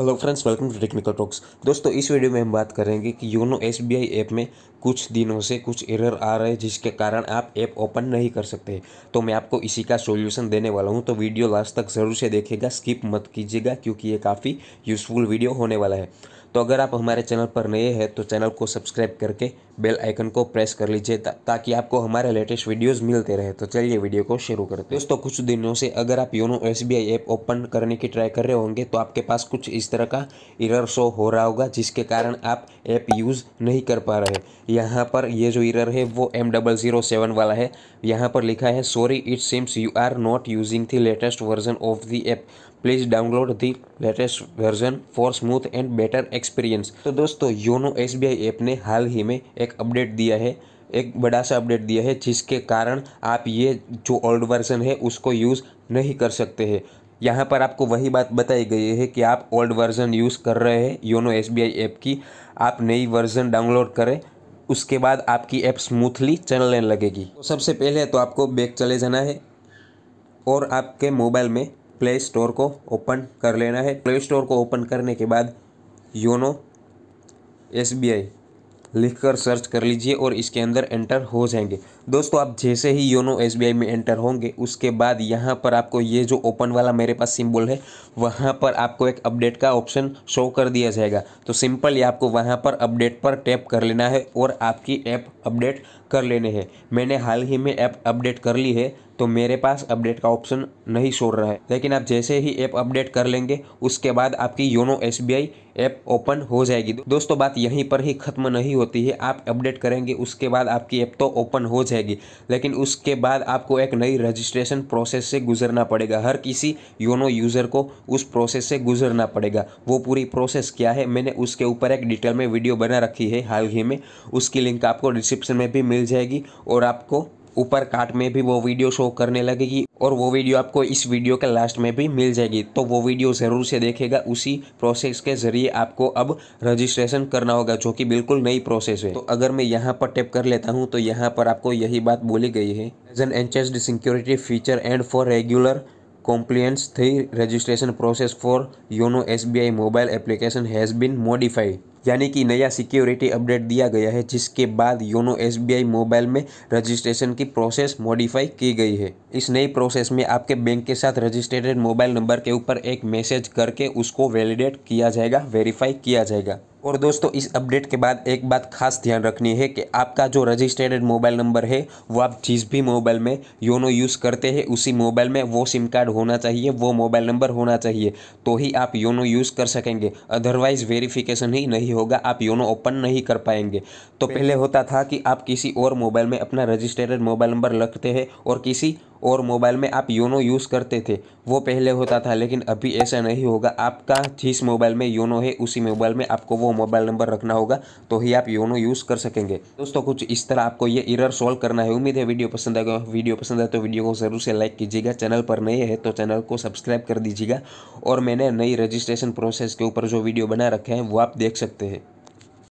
hello friends welcome to technical talks दोस्तों इस video में हम बात करेंगे कि योनो एस ऐप में कुछ दिनों से कुछ एरर आ रहे हैं जिसके कारण आप ऐप ओपन नहीं कर सकते तो मैं आपको इसी का सॉल्यूशन देने वाला हूं तो वीडियो लास्ट तक ज़रूर से देखेगा स्किप मत कीजिएगा क्योंकि ये काफ़ी यूज़फुल वीडियो होने वाला है तो अगर आप हमारे चैनल पर नए हैं तो चैनल को सब्सक्राइब करके बेल आइकन को प्रेस कर लीजिए ता, ताकि आपको हमारे लेटेस्ट वीडियोस मिलते रहे तो चलिए वीडियो को शुरू करते हैं दोस्तों कुछ दिनों से अगर आप योनो एस ऐप ओपन करने की ट्राई कर रहे होंगे तो आपके पास कुछ इस तरह का इरर शो हो रहा होगा जिसके कारण आप ऐप यूज़ नहीं कर पा रहे यहाँ पर ये जो इरर है वो एम डबल ज़ीरो सेवन वाला है यहाँ पर लिखा है sorry it seems you are not using the latest version of the app please download the latest version for smooth and better experience तो दोस्तों योनो एस ऐप ने हाल ही में एक अपडेट दिया है एक बड़ा सा अपडेट दिया है जिसके कारण आप ये जो ओल्ड वर्जन है उसको यूज़ नहीं कर सकते हैं यहाँ पर आपको वही बात बताई गई है कि आप ओल्ड वर्जन यूज़ कर रहे हैं योनो एस ऐप की आप नई वर्जन डाउनलोड करें उसके बाद आपकी ऐप स्मूथली चलने लगेगी तो सबसे पहले तो आपको बैक चले जाना है और आपके मोबाइल में प्ले स्टोर को ओपन कर लेना है प्ले स्टोर को ओपन करने के बाद योनो एस लिख कर सर्च कर लीजिए और इसके अंदर एंटर हो जाएंगे दोस्तों आप जैसे ही योनो एस में एंटर होंगे उसके बाद यहाँ पर आपको ये जो ओपन वाला मेरे पास सिंबल है वहाँ पर आपको एक अपडेट का ऑप्शन शो कर दिया जाएगा तो सिंपल ये आपको वहाँ पर अपडेट पर टैप कर लेना है और आपकी ऐप अपडेट कर लेने हैं मैंने हाल ही में ऐप अपडेट कर ली है तो मेरे पास अपडेट का ऑप्शन नहीं छोड़ रहा है लेकिन आप जैसे ही ऐप अपडेट कर लेंगे उसके बाद आपकी योनो एस ऐप ओपन हो जाएगी दोस्तों बात यहीं पर ही खत्म नहीं होती है आप अपडेट करेंगे उसके बाद आपकी ऐप तो ओपन हो जाएगी लेकिन उसके बाद आपको एक नई रजिस्ट्रेशन प्रोसेस से गुजरना पड़ेगा हर किसी योनो यूज़र को उस प्रोसेस से गुजरना पड़ेगा वो पूरी प्रोसेस क्या है मैंने उसके ऊपर एक डिटेल में वीडियो बना रखी है हाल ही में उसकी लिंक आपको डिस्क्रिप्शन में भी मिल जाएगी और आपको ऊपर कार्ट में भी वो वीडियो शो करने लगेगी और वो वीडियो आपको इस वीडियो के लास्ट में भी मिल जाएगी तो वो वीडियो ज़रूर से देखेगा उसी प्रोसेस के ज़रिए आपको अब रजिस्ट्रेशन करना होगा जो कि बिल्कुल नई प्रोसेस है तो अगर मैं यहाँ पर टैप कर लेता हूँ तो यहाँ पर आपको यही बात बोली गई है as an enhanced security feature and for regular compliance 3 registration process for YONO S mobile application has been modified यानी कि नया सिक्योरिटी अपडेट दिया गया है जिसके बाद योनो एस मोबाइल में रजिस्ट्रेशन की प्रोसेस मॉडिफाई की गई है इस नई प्रोसेस में आपके बैंक के साथ रजिस्ट्रेटेड मोबाइल नंबर के ऊपर एक मैसेज करके उसको वैलिडेट किया जाएगा वेरीफाई किया जाएगा और दोस्तों इस अपडेट के बाद एक बात खास ध्यान रखनी है कि आपका जो रजिस्टर्ड मोबाइल नंबर है वो आप जिस भी मोबाइल में योनो यूज़ करते हैं उसी मोबाइल में वो सिम कार्ड होना चाहिए वो मोबाइल नंबर होना चाहिए तो ही आप योनो यूज़ कर सकेंगे अदरवाइज़ वेरिफिकेशन ही नहीं होगा आप योनो ओपन नहीं कर पाएंगे तो पहले होता था कि आप किसी और मोबाइल में अपना रजिस्टर्ड मोबाइल नंबर रखते हैं और किसी और मोबाइल में आप योनो यूज़ करते थे वो पहले होता था लेकिन अभी ऐसा नहीं होगा आपका जिस मोबाइल में योनो है उसी मोबाइल में आपको वो मोबाइल नंबर रखना होगा तो ही आप योनो यूज़ कर सकेंगे दोस्तों कुछ इस तरह आपको ये इरर सॉल्व करना है उम्मीद है वीडियो पसंद आएगा वीडियो पसंद आए तो वीडियो को ज़रूर से लाइक कीजिएगा चैनल पर नए है तो चैनल को सब्सक्राइब कर दीजिएगा और मैंने नई रजिस्ट्रेशन प्रोसेस के ऊपर जो वीडियो बना रखे हैं वो आप देख सकते हैं